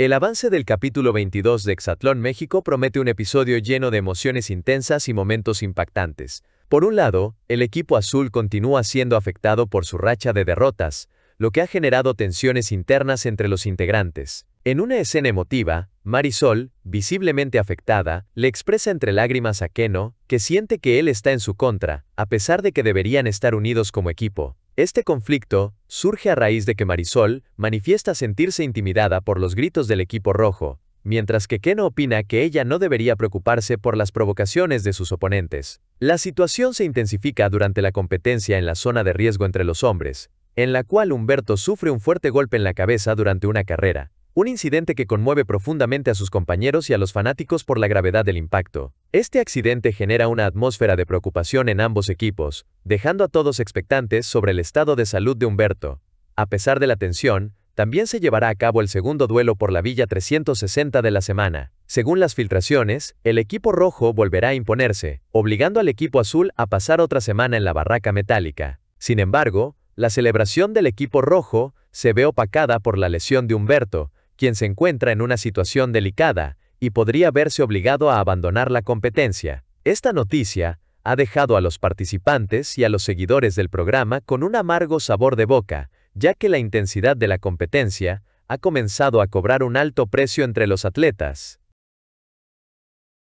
El avance del capítulo 22 de Exatlón México promete un episodio lleno de emociones intensas y momentos impactantes. Por un lado, el equipo azul continúa siendo afectado por su racha de derrotas, lo que ha generado tensiones internas entre los integrantes. En una escena emotiva, Marisol, visiblemente afectada, le expresa entre lágrimas a Keno que siente que él está en su contra, a pesar de que deberían estar unidos como equipo. Este conflicto surge a raíz de que Marisol manifiesta sentirse intimidada por los gritos del equipo rojo, mientras que Keno opina que ella no debería preocuparse por las provocaciones de sus oponentes. La situación se intensifica durante la competencia en la zona de riesgo entre los hombres, en la cual Humberto sufre un fuerte golpe en la cabeza durante una carrera, un incidente que conmueve profundamente a sus compañeros y a los fanáticos por la gravedad del impacto. Este accidente genera una atmósfera de preocupación en ambos equipos, dejando a todos expectantes sobre el estado de salud de Humberto. A pesar de la tensión, también se llevará a cabo el segundo duelo por la Villa 360 de la semana. Según las filtraciones, el equipo rojo volverá a imponerse, obligando al equipo azul a pasar otra semana en la barraca metálica. Sin embargo, la celebración del equipo rojo se ve opacada por la lesión de Humberto, quien se encuentra en una situación delicada y podría verse obligado a abandonar la competencia. Esta noticia ha dejado a los participantes y a los seguidores del programa con un amargo sabor de boca, ya que la intensidad de la competencia ha comenzado a cobrar un alto precio entre los atletas.